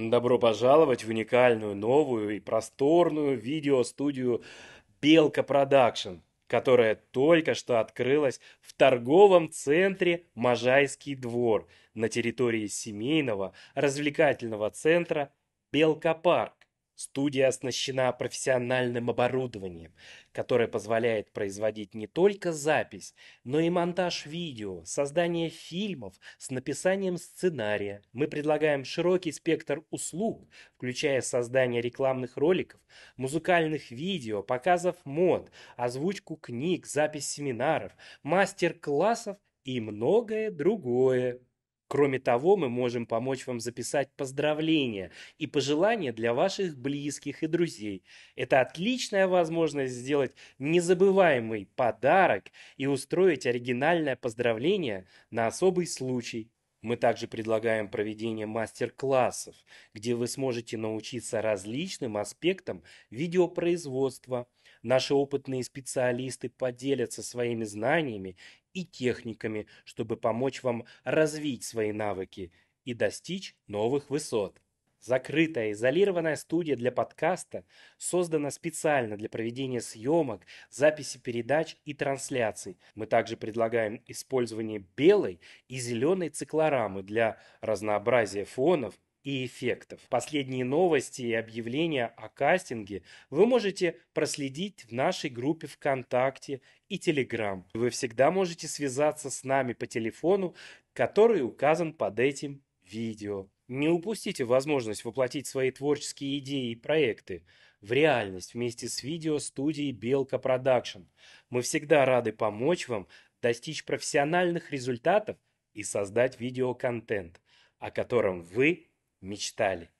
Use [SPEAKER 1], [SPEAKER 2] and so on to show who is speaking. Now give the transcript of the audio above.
[SPEAKER 1] Добро пожаловать в уникальную, новую и просторную видеостудию «Белка Продакшн», которая только что открылась в торговом центре «Можайский двор» на территории семейного развлекательного центра Белка «Белкопарк». Студия оснащена профессиональным оборудованием, которое позволяет производить не только запись, но и монтаж видео, создание фильмов с написанием сценария. Мы предлагаем широкий спектр услуг, включая создание рекламных роликов, музыкальных видео, показов мод, озвучку книг, запись семинаров, мастер-классов и многое другое. Кроме того, мы можем помочь вам записать поздравления и пожелания для ваших близких и друзей. Это отличная возможность сделать незабываемый подарок и устроить оригинальное поздравление на особый случай. Мы также предлагаем проведение мастер-классов, где вы сможете научиться различным аспектам видеопроизводства. Наши опытные специалисты поделятся своими знаниями и техниками, чтобы помочь вам развить свои навыки и достичь новых высот. Закрытая, изолированная студия для подкаста создана специально для проведения съемок, записи передач и трансляций. Мы также предлагаем использование белой и зеленой циклорамы для разнообразия фонов и эффектов. Последние новости и объявления о кастинге вы можете проследить в нашей группе ВКонтакте и Телеграм. Вы всегда можете связаться с нами по телефону, который указан под этим видео. Не упустите возможность воплотить свои творческие идеи и проекты в реальность вместе с видеостудией студией «Белка Продакшн». Мы всегда рады помочь вам достичь профессиональных результатов и создать видеоконтент, о котором вы мечтали.